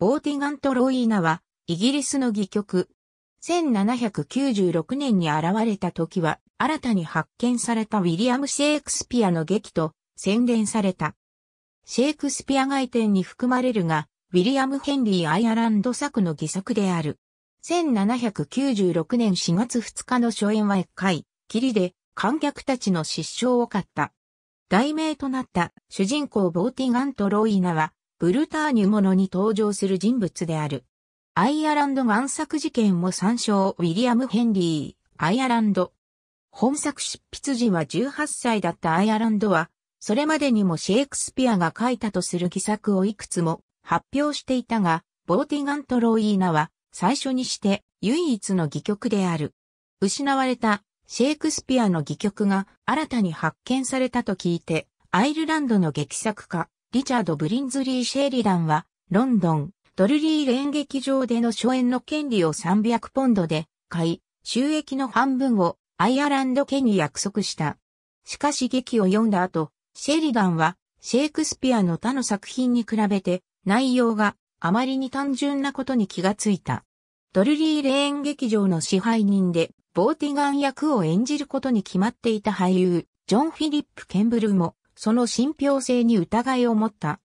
ボーティガントロイーナは、イギリスの戯曲。1796年に現れた時は、新たに発見されたウィリアム・シェイクスピアの劇と洗練された。シェイクスピア外典に含まれるが、ウィリアム・ヘンリー・アイアランド作の戯作である。1796年4月2日の初演は1回、霧で観客たちの失笑を買った。題名となった主人公ボーティガント・ロイーナは、ブルターニュものに登場する人物である。アイアランド万作事件も参照ウィリアム・ヘンリー、アイアランド。本作執筆時は18歳だったアイアランドは、それまでにもシェイクスピアが書いたとする偽作をいくつも発表していたが、ボーティガント・ロイーナは最初にして唯一の戯曲である。失われたシェイクスピアの戯曲が新たに発見されたと聞いて、アイルランドの劇作家、リチャード・ブリンズリー・シェリダンは、ロンドン、ドルリーレーン劇場での初演の権利を300ポンドで買い、収益の半分をアイアランド家に約束した。しかし劇を読んだ後、シェリダンはシェイクスピアの他の作品に比べて内容があまりに単純なことに気がついた。ドルリーレーン劇場の支配人でボーティガン役を演じることに決まっていた俳優、ジョン・フィリップ・ケンブルもその信憑性に疑いを持った。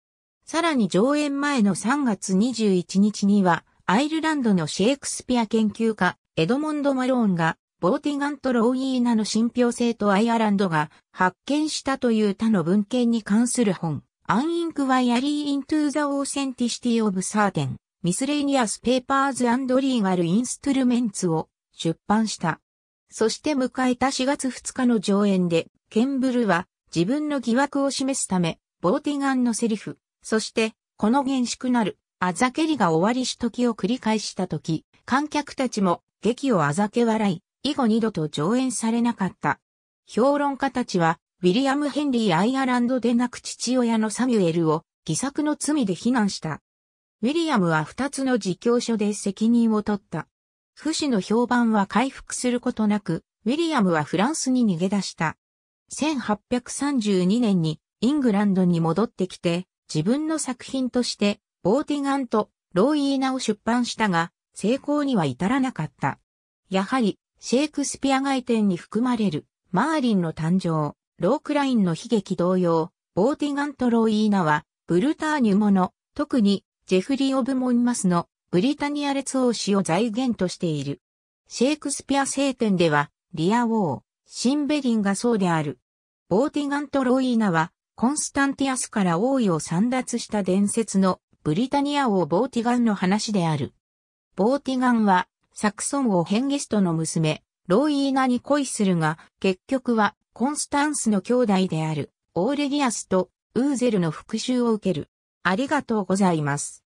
さらに上演前の3月21日には、アイルランドのシェイクスピア研究家、エドモンド・マローンが、ボーティガント・ローイーナの信憑性とアイアランドが発見したという他の文献に関する本、アンインクワイアリー・イントゥ・ザ・オーセンティシティ・オブ・サーテン、ミスレニアス・ペーパーズ・アンド・リーガル・インストゥルメンツを出版した。そして迎えた4月2日の上演で、ケンブルは自分の疑惑を示すため、ボーティガンのセリフ、そして、この厳粛なる、あざけりが終わりしときを繰り返した時、観客たちも劇をあざけ笑い、以後二度と上演されなかった。評論家たちは、ウィリアム・ヘンリー・アイアランドでなく父親のサミュエルを偽作の罪で非難した。ウィリアムは二つの自供書で責任を取った。不死の評判は回復することなく、ウィリアムはフランスに逃げ出した。1832年にイングランドに戻ってきて、自分の作品として、ボーティガンとローイーナを出版したが、成功には至らなかった。やはり、シェイクスピア外典に含まれる、マーリンの誕生、ロークラインの悲劇同様、ボーティガンとローイーナは、ブルターニュもの、特に、ジェフリー・オブ・モンマスの、ブリタニア列王史を財源としている。シェイクスピア聖典では、リア王、シンベリンがそうである。ボーティガンとロイーナは、コンスタンティアスから王位を散奪した伝説のブリタニア王ボーティガンの話である。ボーティガンは、サクソン王ヘンゲストの娘、ロイーナに恋するが、結局は、コンスタンスの兄弟である、オーレギアスと、ウーゼルの復讐を受ける。ありがとうございます。